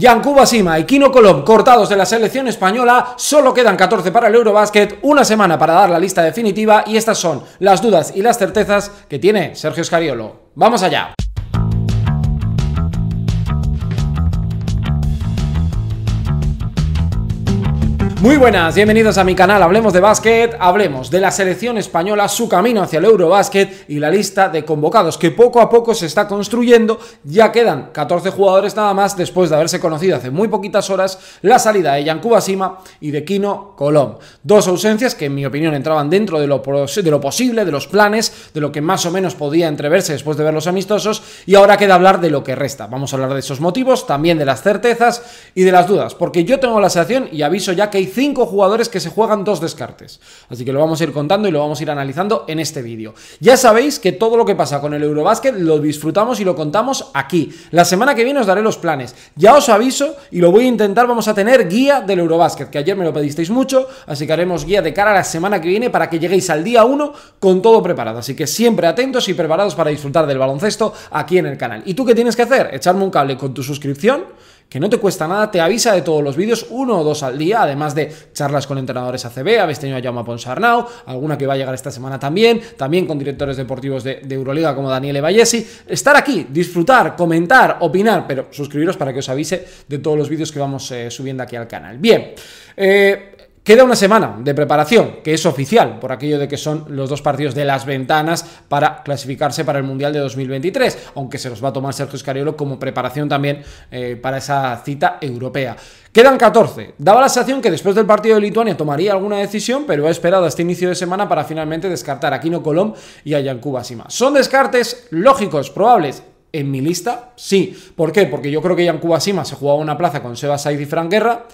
Yankubo Sima y Kino Colom cortados de la selección española, solo quedan 14 para el Eurobasket, una semana para dar la lista definitiva y estas son las dudas y las certezas que tiene Sergio Scariolo. ¡Vamos allá! Muy buenas, bienvenidos a mi canal Hablemos de Básquet, hablemos de la selección española, su camino hacia el Eurobásquet y la lista de convocados que poco a poco se está construyendo, ya quedan 14 jugadores nada más después de haberse conocido hace muy poquitas horas la salida de Yankuba y de Kino Colón, Dos ausencias que en mi opinión entraban dentro de lo, de lo posible, de los planes, de lo que más o menos podía entreverse después de ver los amistosos y ahora queda hablar de lo que resta. Vamos a hablar de esos motivos, también de las certezas y de las dudas, porque yo tengo la sensación y aviso ya que hay cinco jugadores que se juegan dos descartes. Así que lo vamos a ir contando y lo vamos a ir analizando en este vídeo. Ya sabéis que todo lo que pasa con el Eurobasket lo disfrutamos y lo contamos aquí. La semana que viene os daré los planes. Ya os aviso y lo voy a intentar, vamos a tener guía del Eurobasket, que ayer me lo pedisteis mucho, así que haremos guía de cara a la semana que viene para que lleguéis al día 1 con todo preparado. Así que siempre atentos y preparados para disfrutar del baloncesto aquí en el canal. ¿Y tú qué tienes que hacer? Echarme un cable con tu suscripción que no te cuesta nada, te avisa de todos los vídeos, uno o dos al día, además de charlas con entrenadores ACB, habéis tenido a Jaume Ponsarnau, alguna que va a llegar esta semana también, también con directores deportivos de, Euroliga como Daniele Vallesi. Estar aquí, disfrutar, comentar, opinar, pero suscribiros para que os avise de todos los vídeos que vamos eh, subiendo aquí al canal. Bien, eh, Queda una semana de preparación, que es oficial, por aquello de que son los dos partidos de las ventanas para clasificarse para el Mundial de 2023, aunque se los va a tomar Sergio Scariolo como preparación también eh, para esa cita europea. Quedan 14. Daba la sensación que después del partido de Lituania tomaría alguna decisión, pero ha esperado este inicio de semana para finalmente descartar a Kino Colom y a Yankuba Sima. Son descartes lógicos, probables, en mi lista, sí. ¿Por qué? Porque yo creo que Yankuba Sima se jugaba una plaza con Sebas Said y Frank Guerra.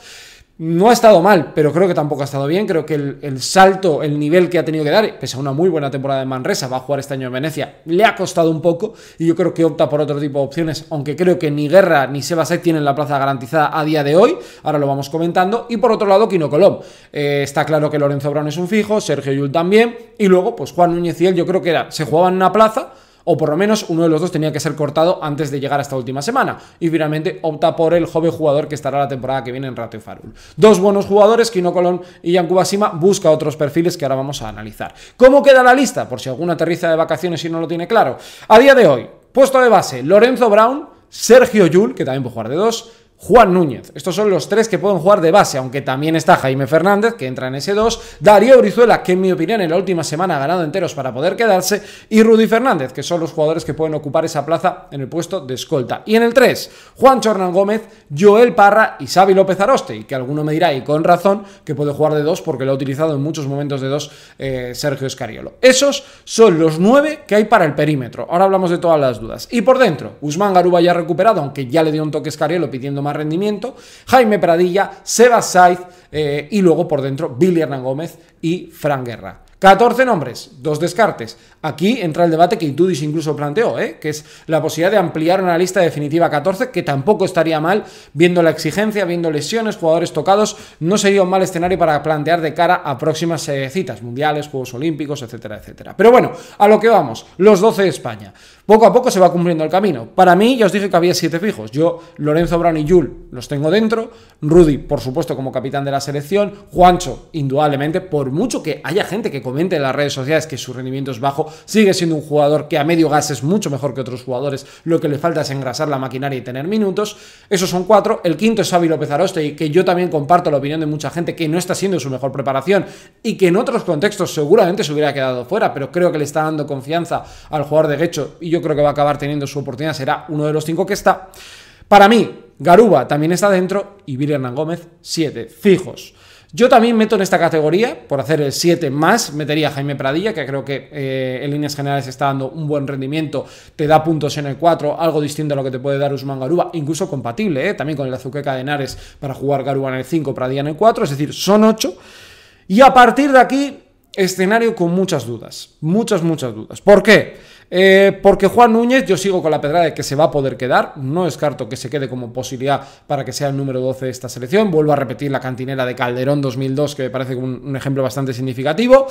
No ha estado mal, pero creo que tampoco ha estado bien. Creo que el, salto, el nivel que ha tenido que dar, pese a una muy buena temporada de Manresa, va a jugar este año en Venecia, le ha costado un poco y yo creo que opta por otro tipo de opciones, aunque creo que ni Guerra ni Sebasek tienen la plaza garantizada a día de hoy. Ahora lo vamos comentando. Y por otro lado, Quino Colom. Eh, está claro que Lorenzo Brown es un fijo, Sergio Yul también. Y luego, pues Juan Núñez y él, yo creo que era, se jugaban una plaza o por lo menos uno de los dos tenía que ser cortado antes de llegar a esta última semana. Y finalmente opta por el joven jugador que estará la temporada que viene en Rato Farul. Dos buenos jugadores, Kino Colón y Yankubasima, busca otros perfiles que ahora vamos a analizar. ¿Cómo queda la lista? Por si alguno aterriza de vacaciones y no lo tiene claro. A día de hoy, puesto de base, Lorenzo Brown, Sergio Yul, que también puede jugar de dos, Juan Núñez. Estos son los tres que pueden jugar de base, aunque también está Jaime Fernández, que entra en ese 2, Darío Orizuela, que en mi opinión en la última semana ha ganado enteros para poder quedarse, y Rudy Fernández, que son los jugadores que pueden ocupar esa plaza en el puesto de escolta. Y en el 3, Juan Chornán Gómez, Joel Parra y Xavi López Aroste, y que alguno me dirá, y con razón, que puede jugar de 2 porque lo ha utilizado en muchos momentos de dos. Eh, Sergio Escariolo. Esos son los nueve que hay para el perímetro. Ahora hablamos de todas las dudas. Y por dentro, Usman Garuba ya recuperado, aunque ya le dio un toque Escariolo pidiendo más rendimiento, Jaime Pradilla, Seba Saiz eh, y luego por dentro Billy Hernán Gómez y Fran Guerra. 14 nombres, dos descartes. Aquí entra el debate que Intudis incluso planteó, ¿eh? que es la posibilidad de ampliar una lista definitiva a 14, que tampoco estaría mal, viendo la exigencia, viendo lesiones, jugadores tocados, no sería un mal escenario para plantear de cara a próximas eh, citas mundiales, Juegos Olímpicos, etcétera, etcétera. Pero bueno, a lo que vamos, los 12 de España. Poco a poco se va cumpliendo el camino. Para mí, ya os dije que había siete fijos. Yo, Lorenzo Brown y Yul los tengo dentro, Rudy, por supuesto, como capitán de la selección, Juancho, indudablemente, por mucho que haya gente que en las redes sociales que su rendimiento es bajo, sigue siendo un jugador que a medio gas es mucho mejor que otros jugadores, lo que le falta es engrasar la maquinaria y tener minutos. Esos son cuatro. El quinto es Xavi López Aroste, que yo también comparto la opinión de mucha gente que no está siendo su mejor preparación y que en otros contextos seguramente se hubiera quedado fuera, pero creo que le está dando confianza al jugador de Ghecho y yo creo que va a acabar teniendo su oportunidad, será uno de los cinco que está. Para mí, Garuba también está dentro y Billy Hernán Gómez, siete, fijos. Yo también meto en esta categoría, por hacer el 7 más, metería a Jaime Pradilla, que creo que eh, en líneas generales está dando un buen rendimiento, te da puntos en el 4, algo distinto a lo que te puede dar Usman Garuba, incluso compatible, eh, también con el Azuqueca de Henares para jugar Garuba en el 5, Pradilla en el 4, es decir, son 8. Y a partir de aquí, escenario con muchas dudas, muchas, muchas dudas. ¿Por qué? Eh, porque Juan Núñez, yo sigo con la pedrada de que se va a poder quedar, no descarto que se quede como posibilidad para que sea el número 12 de esta selección, vuelvo a repetir la cantinera de Calderón 2002, que me parece un, un ejemplo bastante significativo.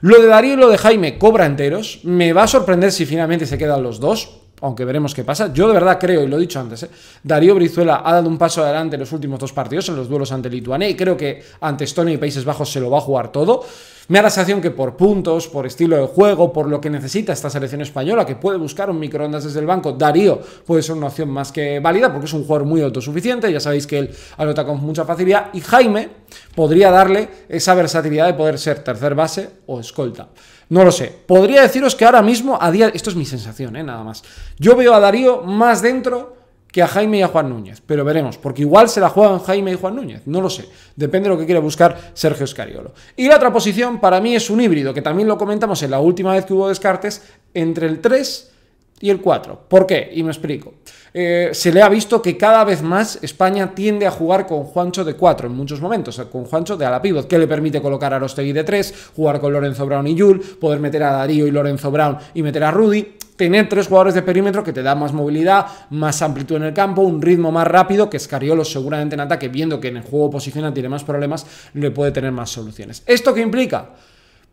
Lo de Darío y lo de Jaime cobra enteros. Me va a sorprender si finalmente se quedan los dos aunque veremos qué pasa. Yo de verdad creo, y lo he dicho antes, ¿eh? Darío Brizuela ha dado un paso adelante en los últimos dos partidos, en los duelos ante Lituania, y creo que ante Estonia y Países Bajos se lo va a jugar todo. Me da la sensación que por puntos, por estilo de juego, por lo que necesita esta selección española, que puede buscar un microondas desde el banco, Darío puede ser una opción más que válida, porque es un jugador muy autosuficiente, ya sabéis que él anota con mucha facilidad, y Jaime podría darle esa versatilidad de poder ser tercer base o escolta. No lo sé. Podría deciros que ahora mismo, a día. Esto es mi sensación, ¿eh? Nada más. Yo veo a Darío más dentro que a Jaime y a Juan Núñez, pero veremos, porque igual se la juegan Jaime y Juan Núñez, no lo sé, depende de lo que quiera buscar Sergio Escariolo. Y la otra posición para mí es un híbrido, que también lo comentamos en la última vez que hubo descartes, entre el 3 y el 4. ¿Por qué? Y me explico. Eh, se le ha visto que cada vez más España tiende a jugar con Juancho de 4 en muchos momentos, con Juancho de ala pivot, que le permite colocar a Rostegui de 3, jugar con Lorenzo Brown y Yul, poder meter a Darío y Lorenzo Brown y meter a Rudy. Tener tres jugadores de perímetro que te da más movilidad, más amplitud en el campo, un ritmo más rápido, que Scariolo seguramente en ataque, viendo que en el juego posicional tiene más problemas, le puede tener más soluciones. ¿Esto qué implica?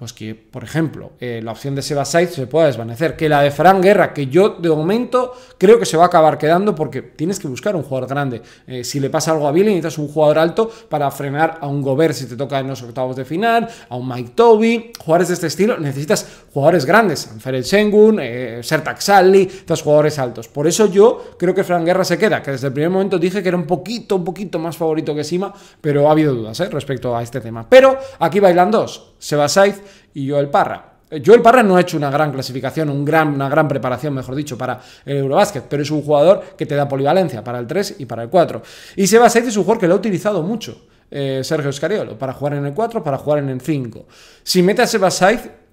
pues que, por ejemplo, eh, la opción de Seba Saiz se pueda desvanecer. Que la de Fran Guerra, que yo de momento creo que se va a acabar quedando porque tienes que buscar un jugador grande. Eh, si le pasa algo a Billy, necesitas un jugador alto para frenar a un Gobert si te toca en los octavos de final, a un Mike Toby, jugadores de este estilo. Necesitas jugadores grandes, Anferel Sengun, eh, Sertak Sally, estos jugadores altos. Por eso yo creo que Fran Guerra se queda, que desde el primer momento dije que era un poquito, un poquito más favorito que Sima, pero ha habido dudas eh, respecto a este tema. Pero aquí bailan dos, Seba Saiz y Joel Parra. Eh, Joel Parra no ha hecho una gran clasificación, un gran, una gran preparación, mejor dicho, para el Eurobásquet, pero es un jugador que te da polivalencia para el 3 y para el 4. Y Seba es un jugador que lo ha utilizado mucho eh, Sergio Escariolo, para jugar en el 4, para jugar en el 5. Si mete a Seba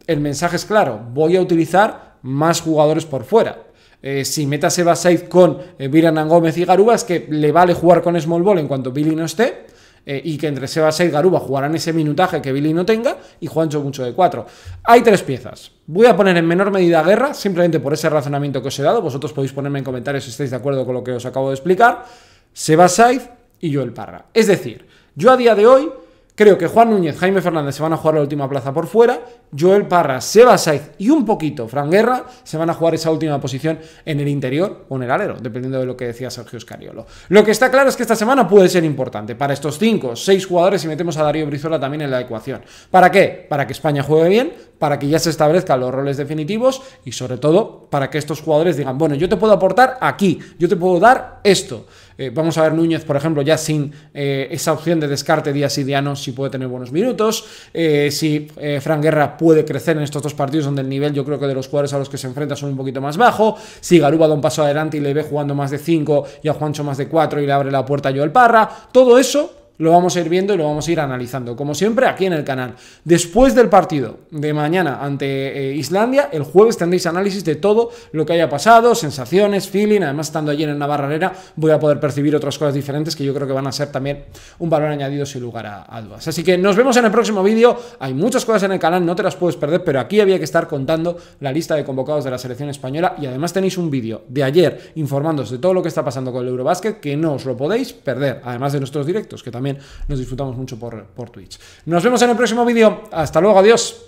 el mensaje es claro, voy a utilizar más jugadores por fuera. Eh, si mete a Seba con Viran Gómez y Garubas, que le vale jugar con Small Ball en cuanto Billy no esté, eh, y que entre Sebas y Garuba jugarán ese minutaje que Billy no tenga y Juancho mucho de cuatro. Hay tres piezas. Voy a poner en menor medida Guerra, simplemente por ese razonamiento que os he dado. Vosotros podéis ponerme en comentarios si estáis de acuerdo con lo que os acabo de explicar. Seba Saiz y Joel Parra. Es decir, yo a día de hoy Creo que Juan Núñez, Jaime Fernández se van a jugar la última plaza por fuera, Joel Parra, Seba Saiz y un poquito Fran Guerra se van a jugar esa última posición en el interior o en el alero, dependiendo de lo que decía Sergio Escariolo. Lo que está claro es que esta semana puede ser importante para estos 5 o 6 jugadores y metemos a Darío Brizola también en la ecuación. ¿Para qué? Para que España juegue bien, para que ya se establezcan los roles definitivos y sobre todo para que estos jugadores digan, bueno, yo te puedo aportar aquí, yo te puedo dar esto. Eh, vamos a ver Núñez, por ejemplo, ya sin eh, esa opción de descarte Díaz y Diano, si puede tener buenos minutos, eh, si Fran Guerra puede crecer en estos dos partidos donde el nivel yo creo que de los jugadores a los que se enfrenta son un poquito más bajo, si Garuba da un paso adelante y le ve jugando más de 5 y a Juancho más de 4 y le abre la puerta a Joel Parra, todo eso lo vamos a ir viendo y lo vamos a ir analizando, como siempre, aquí en el canal. Después del partido de mañana ante eh, Islandia, el jueves tendréis análisis de todo lo que haya pasado, sensaciones, feeling. Además, estando allí en la Navarra voy a poder percibir otras cosas diferentes que yo creo que van a ser también un valor añadido sin lugar a, dudas. Así que nos vemos en el próximo vídeo. Hay muchas cosas en el canal, no te las puedes perder, pero aquí había que estar contando la lista de convocados de la selección española y además tenéis un vídeo de ayer informándoos de todo lo que está pasando con el Eurobásquet que no os lo podéis perder, además de nuestros directos, que también nos disfrutamos mucho por, por Twitch. Nos vemos en el próximo vídeo. Hasta luego, adiós.